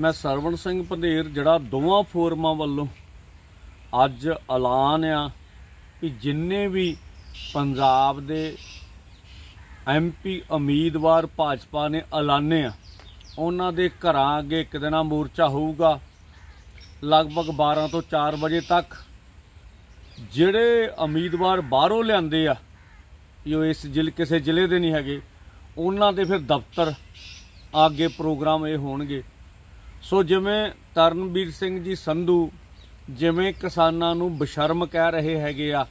ਮੈਂ ਸਰਵਣ ਸਿੰਘ ਪੰਧੇਰ ਜਿਹੜਾ ਦੋਵਾਂ ਫੋਰਮਾਂ ਵੱਲੋਂ ਅੱਜ ਐਲਾਨ ਆ ਕਿ ਜਿੰਨੇ ਵੀ ਪੰਜਾਬ ਦੇ ਐਮਪੀ ਉਮੀਦਵਾਰ ਭਾਜਪਾ ਨੇ ਐਲਾਨੇ ਆ ਉਹਨਾਂ ਦੇ ਘਰਾਂ ਅੱਗੇ ਇੱਕ ਦਿਨਾ ਮੋਰਚਾ ਹੋਊਗਾ ਲਗਭਗ 12 ਤੋਂ 4 ਵਜੇ ਤੱਕ ਜਿਹੜੇ ਉਮੀਦਵਾਰ ਬਾਹਰੋਂ ਲਿਆਂਦੇ ਆ ਜੋ ਇਸ ਜ਼ਿਲ੍ਹੇ ਕਿਸੇ ਜ਼ਿਲ੍ਹੇ ਦੇ ਨਹੀਂ ਹੈਗੇ ਉਹਨਾਂ ਦੇ ਫਿਰ ਦਫ਼ਤਰ ਅੱਗੇ ਪ੍ਰੋਗਰਾਮ ਇਹ ਹੋਣਗੇ ਸੋ ਜਿਵੇਂ ਤਰਨਵੀਰ ਸਿੰਘ ਜੀ ਸੰਧੂ ਜਿਵੇਂ ਕਿਸਾਨਾਂ ਨੂੰ ਬਸ਼ਰਮ ਕਹਿ ਰਹੇ ਹੈਗੇ ਆ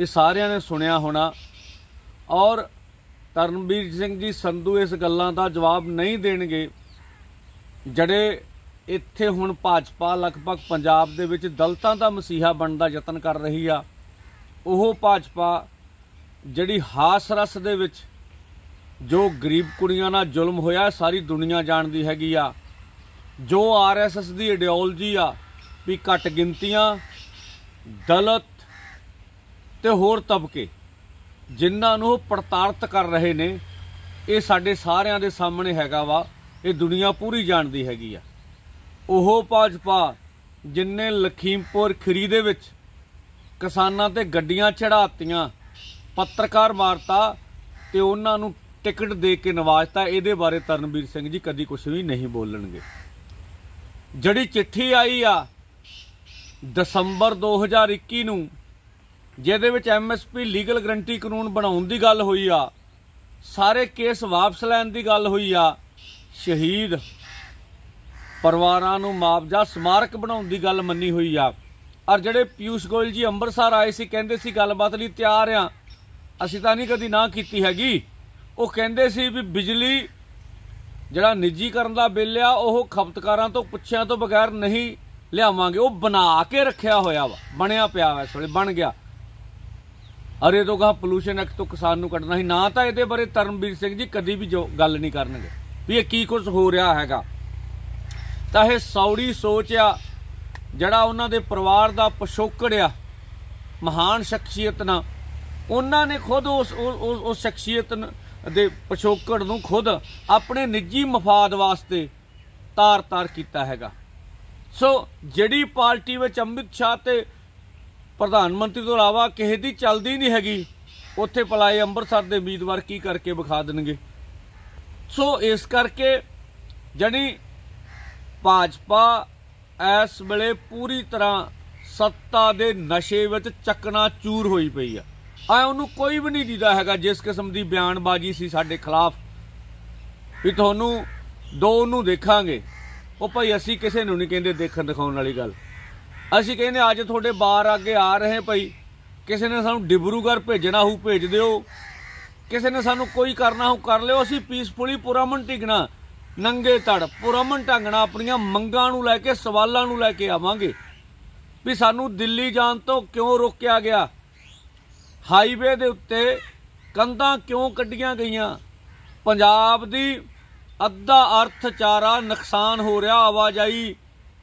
ਇਹ ਸਾਰਿਆਂ ਨੇ ਸੁਣਿਆ ਹੋਣਾ ਔਰ ਤਰਨਵੀਰ ਸਿੰਘ ਜੀ ਸੰਧੂ ਇਸ ਗੱਲਾਂ ਦਾ ਜਵਾਬ ਨਹੀਂ ਦੇਣਗੇ ਜਿਹੜੇ ਇੱਥੇ ਹੁਣ ਭਾਜਪਾ ਲਗਭਗ ਪੰਜਾਬ ਦੇ ਵਿੱਚ ਦਲਤਾਂ ਦਾ ਮਸੀਹਾ ਬਣਨ ਦਾ ਯਤਨ ਕਰ ਰਹੀ ਆ ਉਹ ਭਾਜਪਾ ਜਿਹੜੀ ਹਾਸ ਰਸ ਦੇ ਵਿੱਚ ਜੋ ਗਰੀਬ ਕੁੜੀਆਂ ਨਾਲ ਜ਼ੁਲਮ ਹੋਇਆ ਸਾਰੀ ਦੁਨੀਆ ਜਾਣਦੀ ਹੈਗੀ ਆ ਜੋ ਆਰਐਸਐਸ ਦੀ ਆਈਡੀਓਲੋਜੀ ਆ ਵੀ ਘੱਟ ਗਿਣਤੀਆਂ ਦਲਤ ਤੇ ਹੋਰ ਤਬਕੇ ਜਿਨ੍ਹਾਂ ਨੂੰ ਪੜਤਾਲਤ ਕਰ ਰਹੇ ਨੇ ਇਹ ਸਾਡੇ ਸਾਰਿਆਂ ਦੇ ਸਾਹਮਣੇ ਹੈਗਾ ਵਾ ਇਹ ਦੁਨੀਆ ਪੂਰੀ ਜਾਣਦੀ ਹੈਗੀ ਆ ਉਹ ਭਾਜਪਾ ਜਿਨਨੇ ਲਖੀਮਪੁਰ ਖਰੀ ਦੇ ਵਿੱਚ ਕਿਸਾਨਾਂ ਤੇ ਗੱਡੀਆਂ ਚੜਾਤੀਆਂ ਪੱਤਰਕਾਰ ਮਾਰਤਾ ਤੇ ਉਹਨਾਂ ਨੂੰ ਟਿਕਟ ਦੇ ਕੇ ਨਵਾਜਤਾ ਇਹਦੇ ਬਾਰੇ ਤਰਨਵੀਰ ਸਿੰਘ ਜੀ ਕਦੀ ਕੁਝ ਵੀ ਨਹੀਂ ਬੋਲਣਗੇ ਜਿਹੜੀ ਚਿੱਠੀ ਆਈ ਆ ਦਸੰਬਰ 2021 ਨੂੰ ਜਿਹਦੇ ਵਿੱਚ ਐਮਐਸਪੀ ਲੀਗਲ ਗਰੰਟੀ ਕਾਨੂੰਨ ਬਣਾਉਣ ਦੀ ਗੱਲ ਹੋਈ ਆ ਸਾਰੇ ਕੇਸ ਵਾਪਸ ਲੈਣ ਦੀ ਗੱਲ ਹੋਈ ਆ ਸ਼ਹੀਦ ਪਰਿਵਾਰਾਂ ਨੂੰ ਮੁਆਵਜ਼ਾ ਸਮਾਰਕ ਬਣਾਉਣ ਦੀ ਗੱਲ ਮੰਨੀ ਹੋਈ ਆ ਔਰ ਜਿਹੜੇ ਪਿਊਸ਼ ਗੋਇਲ ਜੀ ਅੰਮ੍ਰਿਤਸਰ ਆਏ ਸੀ ਕਹਿੰਦੇ ਸੀ ਗੱਲਬਾਤ ਲਈ ਤਿਆਰ ਆ ਅਸੀਂ ਤਾਂ ਨਹੀਂ ਕਦੀ ਨਾ ਕੀਤੀ ਹੈਗੀ ਉਹ ਕਹਿੰਦੇ ਸੀ ਵੀ ਬਿਜਲੀ ਜਿਹੜਾ ਨਿੱਜੀਕਰਨ ਦਾ ਬਿੱਲ ਆ ਉਹ ਖਪਤਕਾਰਾਂ ਤੋਂ ਪੁੱਛਿਆਂ ਤੋਂ ਬਗੈਰ ਨਹੀਂ ਲਿਆਵਾਂਗੇ ਉਹ ਬਣਾ ਕੇ ਰੱਖਿਆ ਹੋਇਆ ਵਾ ਬਣਿਆ ਪਿਆ ਵਾ ਇਸ ਵੇਲੇ ਬਣ ਗਿਆ ਅਰੇ ਤੋਂ ਕਹਾ ਪੋਲੂਸ਼ਨ ਐਕਟ ਤੋਂ ਕਿਸਾਨ ਨੂੰ ਕੱਢਣਾ ਸੀ ਨਾ ਤਾਂ ਇਹਦੇ ਬਾਰੇ ਤਰਨਵੀਰ ਸਿੰਘ ਜੀ ਕਦੀ ਵੀ ਜੋ ਗੱਲ ਨਹੀਂ ਕਰਨਗੇ ਵੀ ਇਹ ਕੀ ਕੁਝ ਹੋ ਰਿਹਾ ਹੈਗਾ ਤਾਂ ਇਹ ਸੌੜੀ ਸੋਚ ਆ ਜਿਹੜਾ ਉਹਨਾਂ ਦੇ ਪਰਿਵਾਰ ਦਾ ਪਸ਼ੋਕੜ ਆ ਮਹਾਨ ਸ਼ਖਸੀਅਤ ਨਾਲ ਉਹਨਾਂ ਨੇ ਖੁਦ ਉਸ ਉਸ ਸ਼ਖਸੀਅਤ ਦੇ ਪਛੋਕੜ ਨੂੰ ਖੁਦ ਆਪਣੇ ਨਿੱਜੀ ਮਫਾਦ ਵਾਸਤੇ ਤਾਰ-ਤਾਰ ਕੀਤਾ ਹੈਗਾ ਸੋ ਜਿਹੜੀ ਪਾਰਟੀ ਵਿੱਚ ਅਮਿਤ ਸ਼ਾਹ ਤੇ ਪ੍ਰਧਾਨ ਮੰਤਰੀ ਤੋਂ ਇਲਾਵਾ ਕਿਸੇ ਦੀ ਚੱਲਦੀ ਨਹੀਂ ਹੈਗੀ ਉੱਥੇ ਪਲਾਏ ਅੰਮ੍ਰਿਤਸਰ ਦੇ ਉਮੀਦਵਾਰ ਕੀ ਕਰਕੇ ਵਿਖਾ ਦੇਣਗੇ ਸੋ ਇਸ ਕਰਕੇ ਜਣੀ ਭਾਜਪਾ ਇਸ ਵੇਲੇ ਪੂਰੀ ਤਰ੍ਹਾਂ ਸੱਤਾ ਦੇ ਨਸ਼ੇ ਵਿੱਚ ਚੱਕਣਾ ਚੂਰ ਹੋਈ ਪਈ ਆ ਆ ਉਹਨੂੰ ਕੋਈ ਵੀ ਨਹੀਂ ਦੀਦਾ ਹੈਗਾ ਜਿਸ ਕਿਸਮ ਦੀ ਬਿਆਨਬਾਜ਼ੀ ਸੀ ਸਾਡੇ ਖਿਲਾਫ ਵੀ ਤੁਹਾਨੂੰ ਦੋ ਨੂੰ ਦੇਖਾਂਗੇ ਉਹ ਭਾਈ ਅਸੀਂ ਕਿਸੇ ਨੂੰ ਨਹੀਂ ਕਹਿੰਦੇ ਦੇਖਣ ਦਿਖਾਉਣ ਵਾਲੀ ਗੱਲ ਅਸੀਂ ਕਹਿੰਦੇ ਅੱਜ ਤੁਹਾਡੇ ਬਾਹਰ ਅੱਗੇ ਆ ਰਹੇ ਭਾਈ ਕਿਸੇ ਨੇ ਸਾਨੂੰ ਡਿਬਰੂਗਰ ਭੇਜਣਾ ਹੋਊ ਭੇਜ ਦਿਓ ਕਿਸੇ ਨੇ ਸਾਨੂੰ ਕੋਈ ਕਰਨਾ ਹੋ ਕਰ ਲਿਓ ਅਸੀਂ ਪੀਸਫੁਲੀ ਪੁਰਮਨ ਟਿਕਣਾ ਨੰਗੇ ਤੜ ਪੁਰਮਨ ਟੰਗਣਾ ਆਪਣੀਆਂ ਮੰਗਾਂ ਨੂੰ ਲੈ ਕੇ ਸਵਾਲਾਂ ਨੂੰ ਲੈ ਕੇ ਆਵਾਂਗੇ ਵੀ ਸਾਨੂੰ ਦਿੱਲੀ ਜਾਣ ਤੋਂ ਕਿਉਂ ਰੋਕਿਆ ਗਿਆ ਹਾਈਵੇ ਦੇ ਉੱਤੇ ਕੰਧਾਂ ਕਿਉਂ ਕੱਢੀਆਂ ਗਈਆਂ ਪੰਜਾਬ ਦੀ ਅੱਧਾ ਅਰਥਚਾਰਾ ਨੁਕਸਾਨ ਹੋ ਰਿਹਾ ਆਵਾਜਾਈ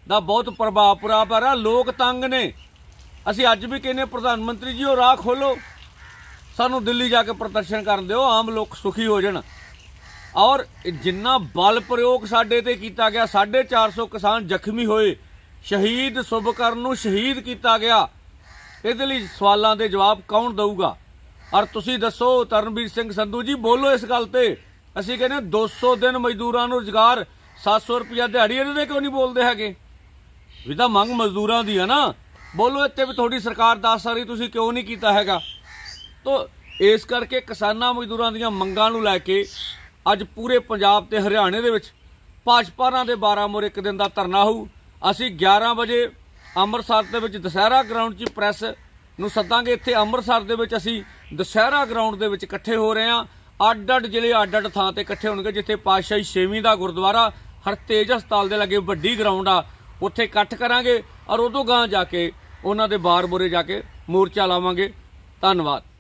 ਦਾ ਬਹੁਤ ਪ੍ਰਭਾਵ ਪੁਰਾ ਪਰ ਲੋਕ ਤੰਗ ਨੇ ਅਸੀਂ ਅੱਜ ਵੀ ਕਹਿੰਨੇ ਪ੍ਰਧਾਨ ਮੰਤਰੀ ਜੀ ਉਹ ਰਾਹ ਖੋਲੋ ਸਾਨੂੰ ਦਿੱਲੀ ਜਾ ਕੇ ਪ੍ਰਦਰਸ਼ਨ ਕਰਨ ਦਿਓ ਆਮ ਲੋਕ ਸੁਖੀ ਹੋ ਜਾਣ ਔਰ ਜਿੰਨਾ ਬਲ ਪ੍ਰਯੋਗ ਸਾਡੇ ਤੇ ਕੀਤਾ ਗਿਆ 450 ਕਿਸਾਨ ਜ਼ਖਮੀ ਹੋਏ ਸ਼ਹੀਦ ਸੁਭਕਰਨ ਨੂੰ ਸ਼ਹੀਦ ਕੀਤਾ ਗਿਆ ਇਹਦੇ ਲਈ ਸਵਾਲਾਂ ਦੇ ਜਵਾਬ ਕੌਣ ਦੇਊਗਾ ਔਰ ਤੁਸੀਂ ਦੱਸੋ ਤਰਨਵੀਰ ਸਿੰਘ ਸੰਧੂ ਜੀ ਬੋਲੋ ਇਸ ਗੱਲ ਤੇ ਅਸੀਂ ਕਹਿੰਦੇ 200 ਦਿਨ ਮਜ਼ਦੂਰਾਂ ਨੂੰ ਰੁਜ਼ਗਾਰ 700 ਰੁਪਿਆ ਦਿਹਾੜੀ ਇਹਦੇ ਦੇ ਕਿਉਂ ਨਹੀਂ ਬੋਲਦੇ ਹੈਗੇ ਵੀ ਤਾਂ ਮੰਗ ਮਜ਼ਦੂਰਾਂ ਦੀ ਹੈ ਨਾ ਬੋਲੋ ਇੱਥੇ ਵੀ ਤੁਹਾਡੀ ਸਰਕਾਰ ਦੱਸ ਰਹੀ ਤੁਸੀਂ ਕਿਉਂ ਨਹੀਂ ਕੀਤਾ ਹੈਗਾ ਤੋ ਇਸ ਕਰਕੇ ਕਿਸਾਨਾਂ ਮਜ਼ਦੂਰਾਂ ਦੀਆਂ ਮੰਗਾਂ ਨੂੰ ਲੈ ਕੇ ਅੱਜ ਪੂਰੇ ਪੰਜਾਬ ਤੇ ਹਰਿਆਣੇ ਦੇ ਵਿੱਚ ਭਾਜਪਾ ਨਾਲ ਦੇ 12 ਮੋਰ ਇੱਕ ਦਿਨ ਦਾ ਧਰਨਾ ਹੋਊ ਅਸੀਂ 11 ਵਜੇ ਅੰਮ੍ਰਿਤਸਰ ਦੇ ਵਿੱਚ ਦਸ਼ਹਿਰਾ ਗਰਾਊਂਡ 'ਚ ਪ੍ਰੈਸ ਨੂੰ ਸੱਦਾਂਗੇ ਇੱਥੇ ਅੰਮ੍ਰਿਤਸਰ ਦੇ ਵਿੱਚ ਅਸੀਂ ਦਸ਼ਹਿਰਾ ਗਰਾਊਂਡ ਦੇ ਵਿੱਚ ਇਕੱਠੇ ਹੋ ਰਹੇ ਹਾਂ ਅੱਡ-ਅੱਡ ਜ਼ਿਲ੍ਹੇ ਅੱਡ-ਅੱਡ ਥਾਂ ਤੇ ਇਕੱਠੇ ਹੋਣਗੇ ਜਿੱਥੇ ਪਾਸ਼ਾਹੀ 6ਵੀਂ ਦਾ ਗੁਰਦੁਆਰਾ ਹਰ ਤੇਜ ਹਸਪਤਾਲ ਦੇ ਲਾਗੇ ਵੱਡੀ ਗਰਾਊਂਡ ਆ ਉੱਥੇ ਇਕੱਠ ਕਰਾਂਗੇ ਔਰ ਉਦੋਂ ਗਾਂ ਜਾ ਕੇ ਉਹਨਾਂ ਦੇ ਬਾਰ ਬੋਰੇ ਜਾ ਕੇ ਮੋਰਚਾ ਲਾਵਾਂਗੇ ਧੰਨਵਾਦ